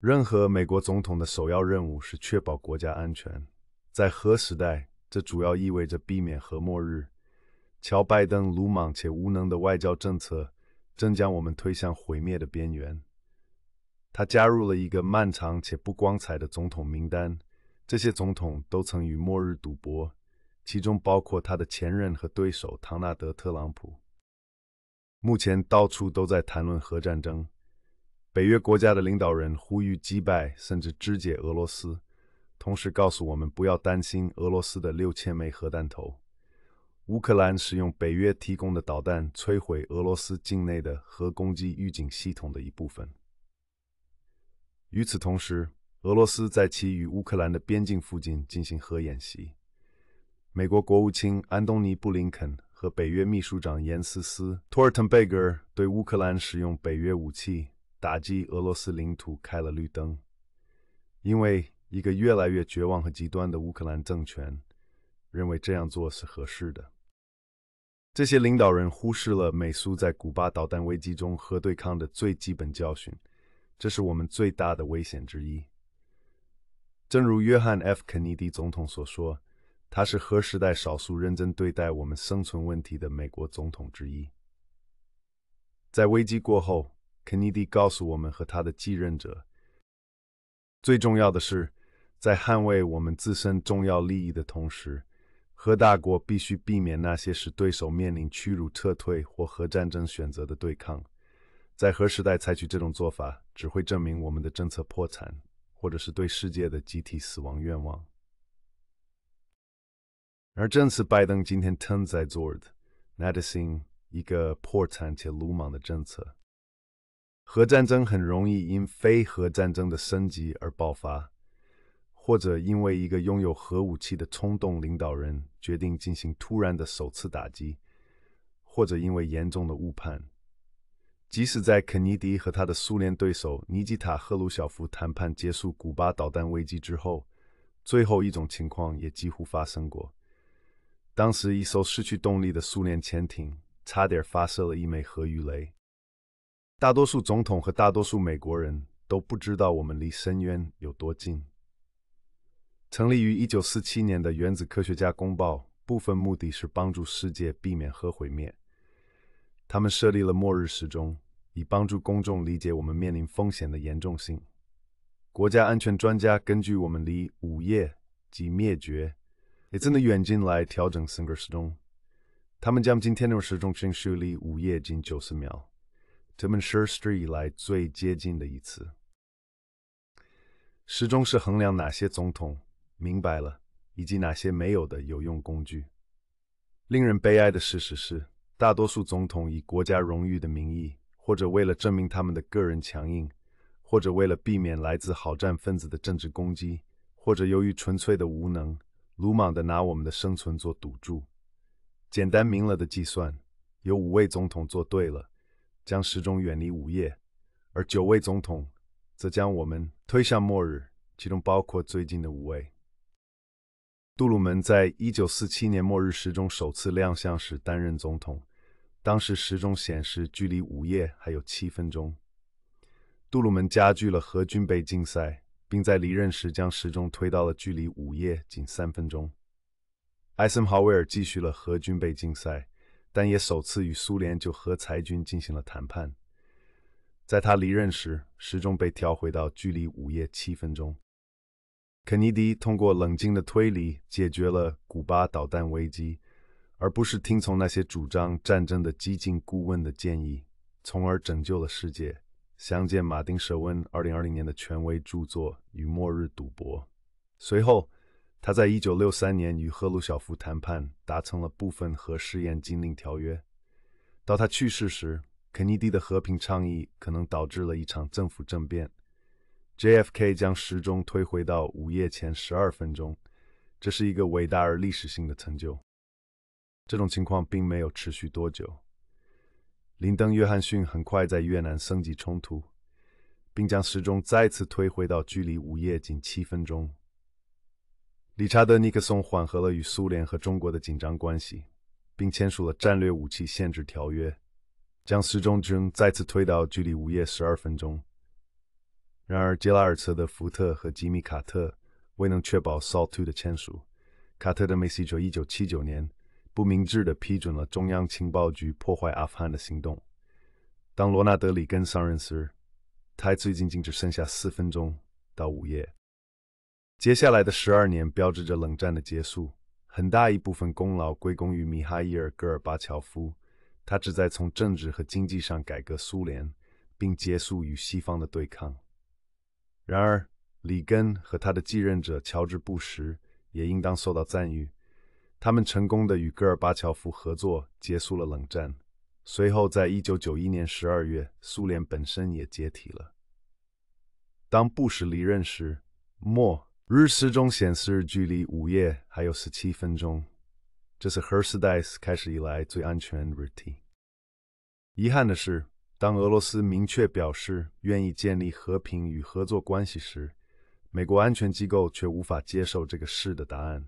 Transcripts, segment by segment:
任何美国总统的首要任务是确保国家安全。在核时代，这主要意味着避免核末日。乔拜登鲁莽且无能的外交政策正将我们推向毁灭的边缘。他加入了一个漫长且不光彩的总统名单，这些总统都曾与末日赌博，其中包括他的前任和对手唐纳德·特朗普。目前，到处都在谈论核战争。北约国家的领导人呼吁击败甚至肢解俄罗斯，同时告诉我们不要担心俄罗斯的六千枚核弹头。乌克兰使用北约提供的导弹摧毁俄罗斯境内的核攻击预警系统的一部分。与此同时，俄罗斯在其与乌克兰的边境附近进行核演习。美国国务卿安东尼·布林肯和北约秘书长严斯·斯托尔滕贝格对乌克兰使用北约武器。打击俄罗斯领土开了绿灯，因为一个越来越绝望和极端的乌克兰政权认为这样做是合适的。这些领导人忽视了美苏在古巴导弹危机中核对抗的最基本教训，这是我们最大的危险之一。正如约翰 ·F· 肯尼迪总统所说，他是核时代少数认真对待我们生存问题的美国总统之一。在危机过后。肯尼迪告诉我们和他的继任者，最重要的是，在捍卫我们自身重要利益的同时，核大国必须避免那些使对手面临屈辱、撤退或核战争选择的对抗。在核时代采取这种做法，只会证明我们的政策破产，或者是对世界的集体死亡愿望。而正是拜登今天 turn 在做的，那得是一个破产且鲁莽的政策。核战争很容易因非核战争的升级而爆发，或者因为一个拥有核武器的冲动领导人决定进行突然的首次打击，或者因为严重的误判。即使在肯尼迪和他的苏联对手尼基塔·赫鲁晓夫谈判结束古巴导弹危机之后，最后一种情况也几乎发生过。当时，一艘失去动力的苏联潜艇差点发射了一枚核鱼雷。大多数总统和大多数美国人都不知道我们离深渊有多近。成立于1947年的原子科学家公报，部分目的是帮助世界避免核毁灭。他们设立了末日时钟，以帮助公众理解我们面临风险的严重性。国家安全专家根据我们离午夜及灭绝真正的远近来调整 “singer” 时钟。他们将今天的时钟顺序离午夜仅90秒。自曼彻 e 特以来最接近的一次。时钟是衡量哪些总统明白了，以及哪些没有的有用工具。令人悲哀的事实是，大多数总统以国家荣誉的名义，或者为了证明他们的个人强硬，或者为了避免来自好战分子的政治攻击，或者由于纯粹的无能，鲁莽的拿我们的生存做赌注。简单明了的计算，有五位总统做对了。将时钟远离午夜，而九位总统则将我们推向末日，其中包括最近的五位。杜鲁门在一九四七年末日时钟首次亮相时担任总统，当时时钟显示距离午夜还有七分钟。杜鲁门加剧了核军备竞赛，并在离任时将时钟推到了距离午夜仅三分钟。艾森豪威尔继续了核军备竞赛。但也首次与苏联就核裁军进行了谈判。在他离任时，时钟被调回到距离午夜七分钟。肯尼迪通过冷静的推理解决了古巴导弹危机，而不是听从那些主张战争的激进顾问的建议，从而拯救了世界。详见马丁·舍温2020年的权威著作《与末日赌博》。随后。他在1963年与赫鲁晓夫谈判达成了部分核试验禁令条约。到他去世时，肯尼迪的和平倡议可能导致了一场政府政变。JFK 将时钟推回到午夜前十二分钟，这是一个伟大而历史性的成就。这种情况并没有持续多久。林登·约翰逊很快在越南升级冲突，并将时钟再次推回到距离午夜仅七分钟。理查德·尼克松缓和了与苏联和中国的紧张关系，并签署了《战略武器限制条约》，将时钟针再次推到距离午夜十二分钟。然而，杰拉尔的福特和吉米·卡特未能确保《SALT II》的签署。卡特的梅西车1979年不明智地批准了中央情报局破坏阿富汗的行动。当罗纳德·里根上任时，他最近仅只剩下四分钟到午夜。接下来的十二年标志着冷战的结束，很大一部分功劳归功于米哈伊尔·戈尔巴乔夫，他旨在从政治和经济上改革苏联，并结束与西方的对抗。然而，里根和他的继任者乔治·布什也应当受到赞誉，他们成功地与戈尔巴乔夫合作，结束了冷战。随后，在1991年12月，苏联本身也解体了。当布什离任时，莫日时钟显示距离午夜还有十七分钟，这是 h e r i 时 e 开始以来最安全的 n e 遗憾的是，当俄罗斯明确表示愿意建立和平与合作关系时，美国安全机构却无法接受这个事的答案。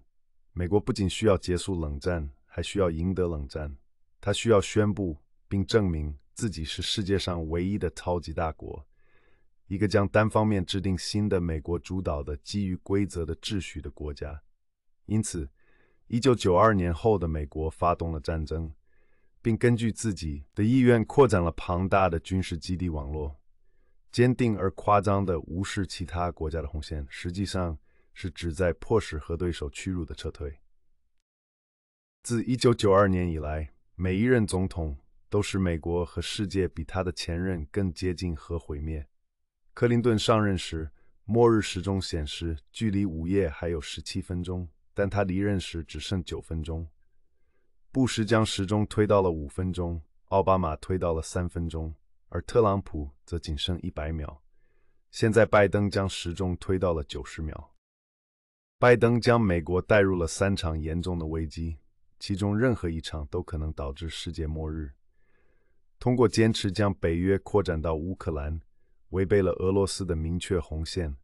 美国不仅需要结束冷战，还需要赢得冷战。它需要宣布并证明自己是世界上唯一的超级大国。一个将单方面制定新的美国主导的基于规则的秩序的国家。因此，1992年后的美国发动了战争，并根据自己的意愿扩展了庞大的军事基地网络，坚定而夸张地无视其他国家的红线，实际上是旨在迫使核对手屈辱的撤退。自1992年以来，每一任总统都使美国和世界比他的前任更接近核毁灭。克林顿上任时，末日时钟显示距离午夜还有十七分钟，但他离任时只剩九分钟。布什将时钟推到了五分钟，奥巴马推到了三分钟，而特朗普则仅剩一百秒。现在，拜登将时钟推到了九十秒。拜登将美国带入了三场严重的危机，其中任何一场都可能导致世界末日。通过坚持将北约扩展到乌克兰。违背了俄罗斯的明确红线。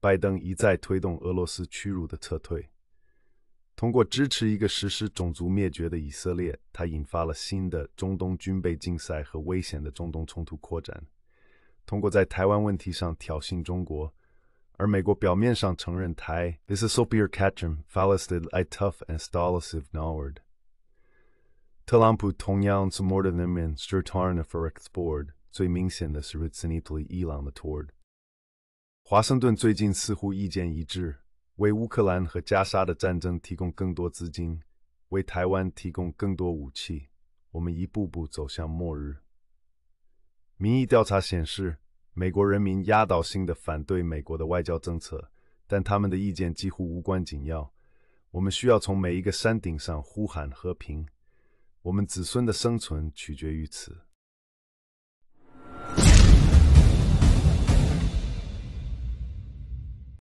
拜登一再推动俄罗斯屈辱的撤退，通过支持一个实施种族灭绝的以色列，他引发了新的中东军备竞赛和危险的中东冲突扩展。通过在台湾问题上挑衅中国，而美国表面上承认台，this is sopier catchem falasted i tough and stolisiv naward。特朗普同样 s m o r t e n them in s t r t a r n a for export。最明显的是，recently，伊朗的 toward。华盛顿最近似乎意见一致，为乌克兰和加沙的战争提供更多资金，为台湾提供更多武器。我们一步步走向末日。民意调查显示，美国人民压倒性的反对美国的外交政策，但他们的意见几乎无关紧要。我们需要从每一个山顶上呼喊和平。我们子孙的生存取决于此。